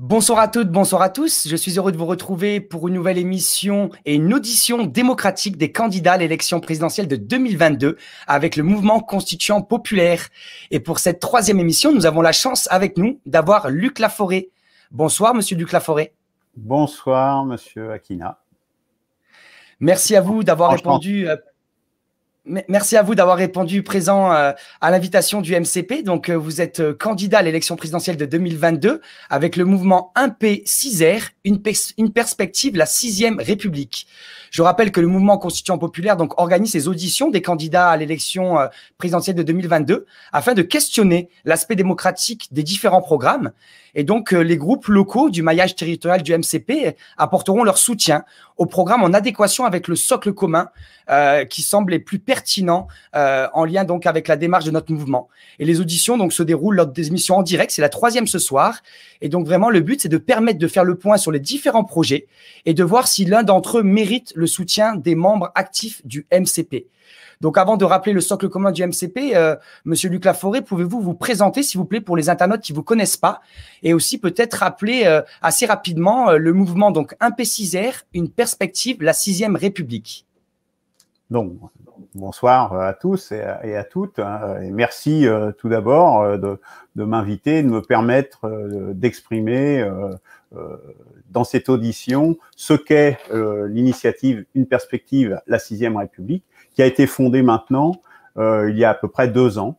Bonsoir à toutes, bonsoir à tous. Je suis heureux de vous retrouver pour une nouvelle émission et une audition démocratique des candidats à l'élection présidentielle de 2022 avec le mouvement constituant populaire. Et pour cette troisième émission, nous avons la chance avec nous d'avoir Luc Laforêt. Bonsoir, monsieur Luc Laforêt. Bonsoir, monsieur Akina. Merci à vous d'avoir répondu. Euh, Merci à vous d'avoir répondu présent euh, à l'invitation du MCP. Donc, euh, vous êtes euh, candidat à l'élection présidentielle de 2022 avec le mouvement 1P6R, une, une perspective, la sixième République. Je rappelle que le mouvement constituant populaire donc, organise les auditions des candidats à l'élection présidentielle de 2022 afin de questionner l'aspect démocratique des différents programmes. Et donc, les groupes locaux du maillage territorial du MCP apporteront leur soutien au programme en adéquation avec le socle commun qui semble les plus pertinent pertinent euh, en lien donc avec la démarche de notre mouvement. Et les auditions donc se déroulent lors des émissions en direct, c'est la troisième ce soir. Et donc vraiment le but c'est de permettre de faire le point sur les différents projets et de voir si l'un d'entre eux mérite le soutien des membres actifs du MCP. Donc avant de rappeler le socle commun du MCP, euh, Monsieur Luc Laforêt, pouvez-vous vous présenter s'il vous plaît pour les internautes qui vous connaissent pas et aussi peut-être rappeler euh, assez rapidement le mouvement donc Impécisaire, une perspective, la sixième République. Donc, bonsoir euh, à tous et à, toutes. Hein. Et merci euh, tout d'abord euh, de, de m'inviter, de me permettre d'exprimer dans cette audition ce qu'est l'initiative Une perspective, la sixième République, qui a été fondée maintenant il y a à peu près deux ans.